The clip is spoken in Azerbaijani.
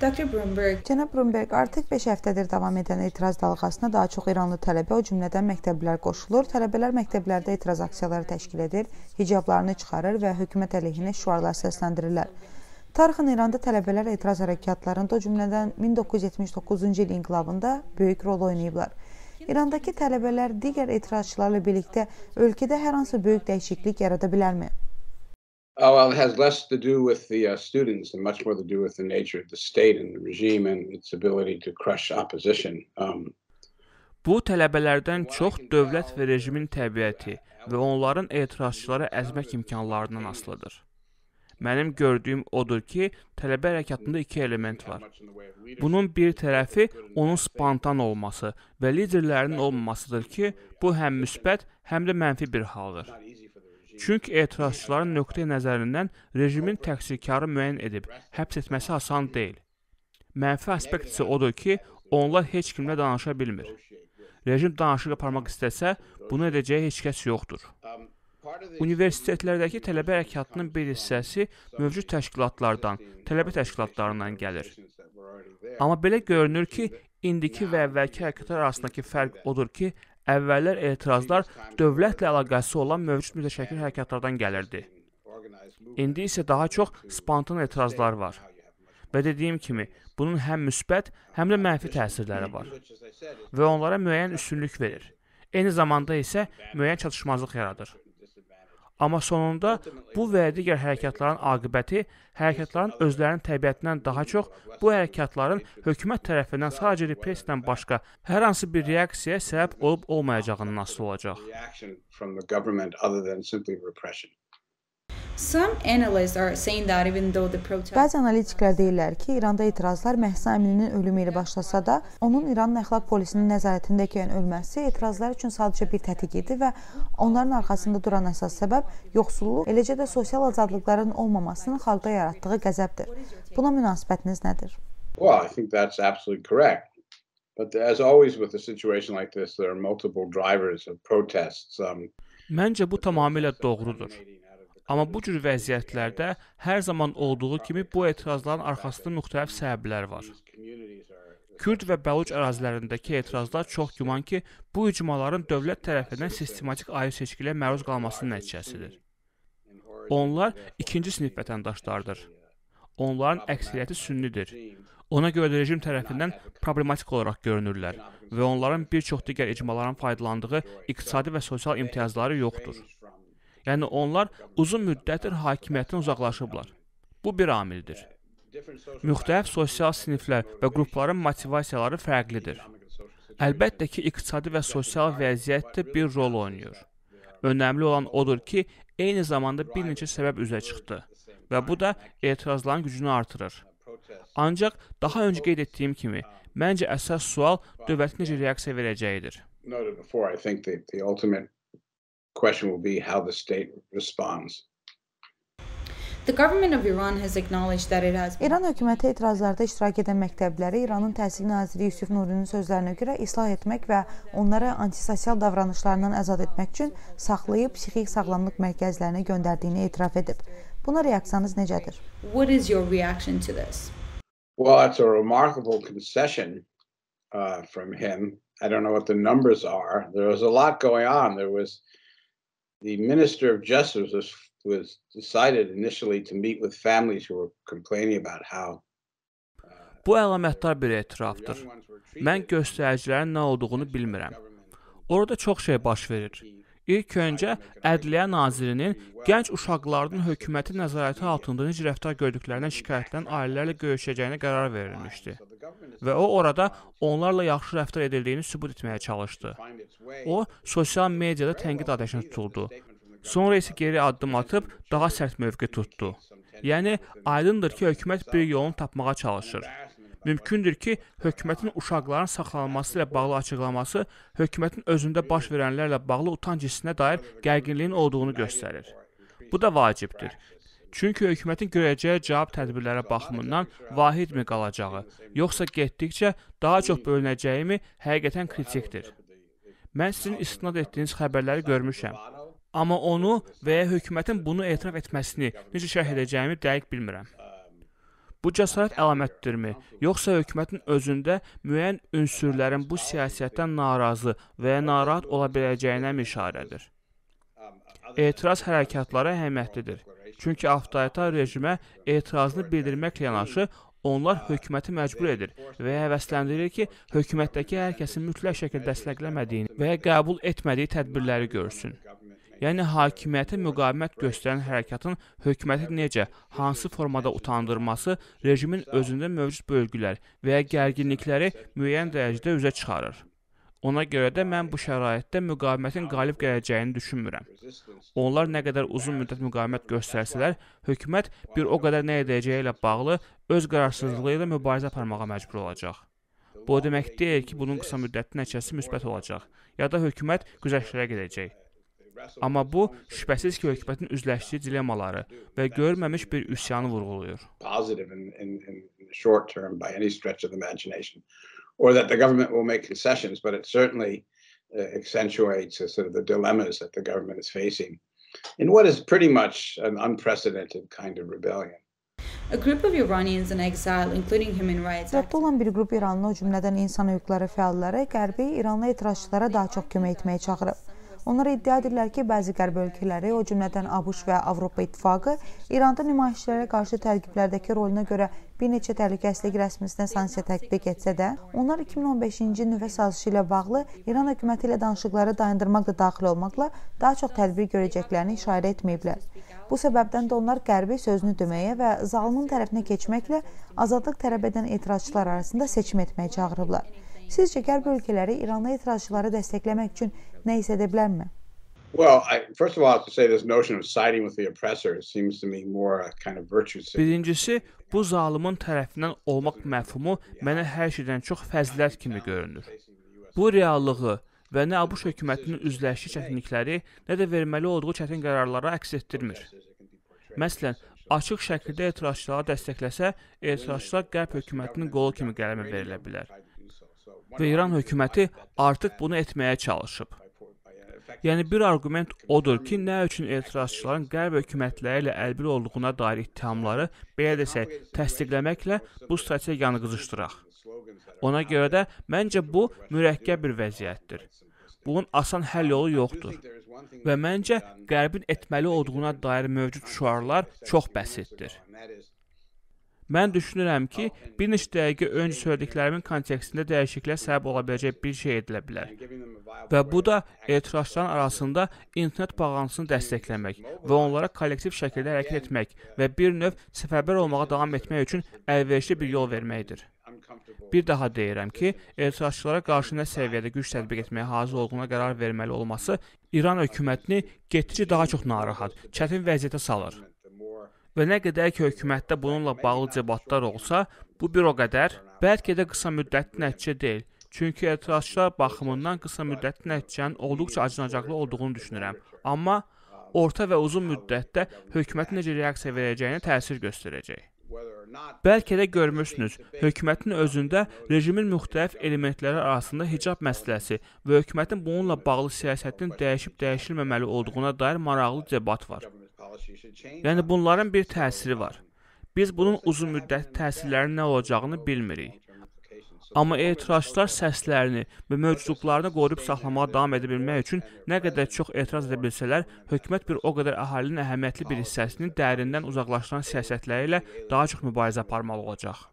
Dr. Brumberg. Cənab Brumberg, artıq 5 həftədir davam edən etiraz dalğasına daha çox İranlı tələbə, o cümlədən məktəblər qoşulur. Tələbələr məktəblərdə etiraz aksiyaları təşkil edir, hicablarını çıxarır və hökumət əleyhinə şüarlar səsləndirirlər. Tarixin İranda tələbələr etiraz hərəkatlarında, o cümlədən 1979-cu il inqilabında böyük rol oynayıblar. İrandakı tələbələr digər etirazçılarla birlikdə ölkədə hər hansı böyük dəyişiklik yarada bilərmi? Oh, well, it has less to do with the uh, students and much more to do with the nature of the state and the regime and its ability to crush opposition. Um, Bu tələbələrdən çox dövlət və rejimin təbiəti və onların etirazçılara əzmək imkanlarından asılıdır. Mənim gördüyüm odur ki, tələbə hərəkatında iki element var. Bunun bir tərəfi onun spontan olması və liderlərinin olmamasıdır ki, bu həm müsbət, həm də mənfi bir haldır. Çünki etirazçıların nöqteyi nəzərindən rejimin təqsirkarı müəyyən edib, həbs etməsi asan deyil. Mənfi aspekt isə odur ki, onlar heç kimlə danışa bilmir. Rejim danışıq aparmaq istəsə, bunu edəcəyi heç kəs yoxdur. Universitetlərdəki tələbə hərəkatının bir hissəsi mövcud təşkilatlardan, tələbə təşkilatlarından gəlir. Amma belə görünür ki, indiki və əvvəlki hərəkətlər arasındakı fərq odur ki, Əvvəllər etirazlar dövlətlə əlaqəsi olan mövcud mütəşəkkil hərəkatlardan gəlirdi. İndi isə daha çox spontan etirazlar var. Və dediyim kimi, bunun həm müsbət, həm də mənfi təsirləri var və onlara müəyyən üstünlük verir. Eyni zamanda isə müəyyən çatışmazlıq yaradır. Amma sonunda bu və ya digər hərəkətlərin aqibəti hərəkətlərin özlərinin təbiətindən daha çox bu hərəkətlərin hökumət tərəfindən sadəcə repressiyadan başqa hər hansı bir reaksiyaya səbəb olub-olmayacağından asılı olacaq. Some analysts are saying that even though the protest Bəzi analitiklər deyirlər ki, İranda etirazlar Məhsa Əmininin ölümü ilə başlasa da, onun İranın əxlaq polisinin nəzarətindəki yəni ölməsi etirazlar üçün sadəcə bir tətik idi və onların arxasında duran əsas səbəb yoxsulluq, eləcə də sosial azadlıqların olmamasının xalqda yaratdığı qəzəbdir. Buna münasibətiniz nədir? Well, I think that's absolutely correct. But as always with a situation like this, there are multiple drivers of protests. Um, Məncə bu tamamilə doğrudur. Amma bu cür vəziyyətlərdə hər zaman olduğu kimi bu etirazların arxasında müxtəlif səbəblər var. Kürd və Bəluc ərazilərindəki etirazlar çox güman ki, bu icmaların dövlət tərəfindən sistematik ayrı seçkilə məruz qalmasının nəticəsidir. Onlar ikinci sinif vətəndaşlardır. Onların əksəriyyəti sünnidir. Ona görə də rejim tərəfindən problematik olaraq görünürlər və onların bir çox digər icmaların faydalandığı iqtisadi və sosial imtiyazları yoxdur. Yəni onlar uzun müddətdir hakimiyyətdən uzaqlaşıblar. Bu bir amildir. Müxtəlif sosial siniflər və qrupların motivasiyaları fərqlidir. Əlbəttə ki, iqtisadi və sosial vəziyyət də bir rol oynayır. Önəmli olan odur ki, eyni zamanda bir neçə səbəb üzə çıxdı və bu da etirazların gücünü artırır. Ancaq daha öncə qeyd etdiyim kimi, məncə əsas sual dövlətin necə reaksiya verəcəyidir. Noted before, I think the, the ultimate question will be how the state responds. The government of Iran has acknowledged that it has İran hökuməti etirazlarda iştirak edən məktəbləri İranın Təhsil naziri Yusuf Nurinin sözlərinə görə islah etmək və onları antisosial davranışlarından azad etmək üçün saxlayıb psixik sağlamlıq mərkəzlərinə göndərdiyini etiraf edib. Buna reaksiyanız necədir? What is your reaction to this? Well, it's a remarkable concession uh, from him. I don't know what the numbers are. There was a lot going on. There was the Minister of Justice was, was decided initially to meet with families who were complaining about how uh, Bu əlamətdar bir etirafdır. Mən göstəricilərin nə olduğunu bilmirəm. Orada çox şey baş verir. İlk öncə Ədliyyə Nazirinin gənc uşaqların hökuməti nəzarəti altında necə rəftar gördüklərindən şikayətlənən ailələrlə görüşəcəyinə qərar verilmişdi və o orada onlarla yaxşı rəftar edildiyini sübut etməyə çalışdı. O, sosial mediada tənqid atəşinə tutuldu. Sonra isə geri addım atıb daha sərt mövqe tutdu. Yəni aydındır ki, hökumət bir yolunu tapmağa çalışır. Mümkündür ki, hökumətin uşaqların saxlanılması ilə bağlı açıqlaması hökumətin özündə baş verənlərlə bağlı utanc hissinə dair gərginliyin olduğunu göstərir. Bu da vacibdir. Çünki hökumətin görəcəyi cavab tədbirlərə baxımından vahidmi qalacağı, yoxsa getdikcə daha çox bölünəcəyimi həqiqətən kritikdir. Mən sizin istinad etdiyiniz xəbərləri görmüşəm, amma onu və ya hökumətin bunu etiraf etməsini necə şərh edəcəyimi dəqiq bilmirəm. Bu cəsarət əlamətidirmi, yoxsa hökumətin özündə müəyyən ünsürlərin bu siyasətdən narazı və ya narahat ola biləcəyinə mi işarədir? etiraz hərəkatları əhəmiyyətlidir. Çünki avtoritar rejimə etirazını bildirməklə yanaşı, onlar hökuməti məcbur edir və həvəsləndirir ki, hökumətdəki hər kəsin mütləq şəkildə dəstəkləmədiyini və ya qəbul etmədiyi tədbirləri görsün. Yəni hakimiyyətə müqavimət göstərən hərəkatın hökuməti necə, hansı formada utandırması rejimin özündə mövcud bölgülər və ya gərginlikləri müəyyən dərəcədə üzə çıxarır. Ona görə də mən bu şəraitdə müqavimətin qalib gələcəyini düşünmürəm. Onlar nə qədər uzun müddət müqavimət göstərsələr, hökumət bir o qədər nə edəcəyi ilə bağlı öz qararsızlığı ilə mübarizə aparmağa məcbur olacaq. Bu o demək deyil ki, bunun qısa müddətli nəticəsi müsbət olacaq, ya da hökumət güzəştlərə gedəcək. Amma bu şübhəsiz ki, hökumətin üzləşdiyi dilemmaları və görməmiş bir üsyanı vurğulayır or that the government will make concessions, but it certainly uh, accentuates uh, sort of the dilemmas that the government is facing in what is pretty much an unprecedented kind of rebellion. Rədd olan bir qrup İranlı, o cümlədən insan hüquqları fəalları Qərbi İranlı etirazçılara daha çox kömək etməyə çağırıb. Onlar iddia edirlər ki, bəzi qərb ölkələri, o cümlədən ABŞ və Avropa İttifaqı İranda nümayişçilərə qarşı təqiblərdəki roluna görə bir neçə təhlükəsizlik rəsmisinə sanksiya tətbiq etsə də, onlar 2015-ci il nüvə sazişi ilə bağlı İran hökuməti ilə danışıqları dayandırmaq da daxil olmaqla daha çox tədbir görəcəklərini işarə etməyiblər. Bu səbəbdən də onlar qərbi sözünü deməyə və zalımın tərəfinə keçməklə azadlıq tələb edən etirazçılar arasında seçim etməyə çağırıblar. Sizcə qərb ölkələri İranlı etirazçıları dəstəkləmək üçün nə isə edə bilərmi? Well, I, first of all, I have to say this notion of siding with the oppressor seems to me more a kind of virtue. Birincisi, bu zalımın tərəfindən olmaq məfhumu mənə hər şeydən çox fəzilət kimi görünür. Bu reallığı və nə ABŞ hökumətinin üzləşdiyi çətinlikləri, nə də verməli olduğu çətin qərarları əks etdirmir. Məsələn, açıq şəkildə etirazçıları dəstəkləsə, etirazçılar qərb hökumətinin qolu kimi qələmə verilə bilər və İran hökuməti artıq bunu etməyə çalışıb. Yəni bir arqument odur ki, nə üçün etirazçıların qərb hökumətləri ilə əlbir olduğuna dair ittihamları belə desək, təsdiqləməklə bu strategiyanı qızışdıraq. Ona görə də məncə bu mürəkkəb bir vəziyyətdir. Bunun asan həll yolu yoxdur. Və məncə qərbin etməli olduğuna dair mövcud şüarlar çox bəsitdir. Mən düşünürəm ki, bir neçə dəqiqə öncə söylədiklərimin kontekstində dəyişikliyə səbəb ola biləcək bir şey edilə bilər. Və bu da etirazçıların arasında internet bağlantısını dəstəkləmək və onlara kollektiv şəkildə hərəkət etmək və bir növ səfərbər olmağa davam etmək üçün əlverişli bir yol verməkdir. Bir daha deyirəm ki, etirazçılara qarşı nə səviyyədə güc tətbiq etməyə hazır olduğuna qərar verməli olması İran hökumətini getdikcə daha çox narahat, çətin vəziyyətə salır. Və nə qədər ki hökumətdə bununla bağlı debatlar olsa, bu bir o qədər, bəlkə də qısa müddətli nəticə deyil. Çünki etirazçılar baxımından qısa müddətli nəticənin olduqca acınacaqlı olduğunu düşünürəm. Amma orta və uzun müddətdə hökumətin necə reaksiya verəcəyinə təsir göstərəcək. Bəlkə də görmüsünüz, hökumətin özündə rejimin müxtəlif elementləri arasında hicab məsələsi və hökumətin bununla bağlı siyasətinin dəyişib-dəyişilməməli olduğuna dair maraqlı debat var. Yəni bunların bir təsiri var. Biz bunun uzunmüddət təsirlərinin nə olacağını bilmirik. Amma etirazçılar səslərini və mövcudluqlarını qoruyub saxlamağa davam edə bilmək üçün nə qədər çox etiraz edə bilsələr, hökumət bir o qədər əhalinin əhəmiyyətli bir hissəsini dərindən uzaqlaşdıran siyasətləri ilə daha çox mübarizə aparmalı olacaq.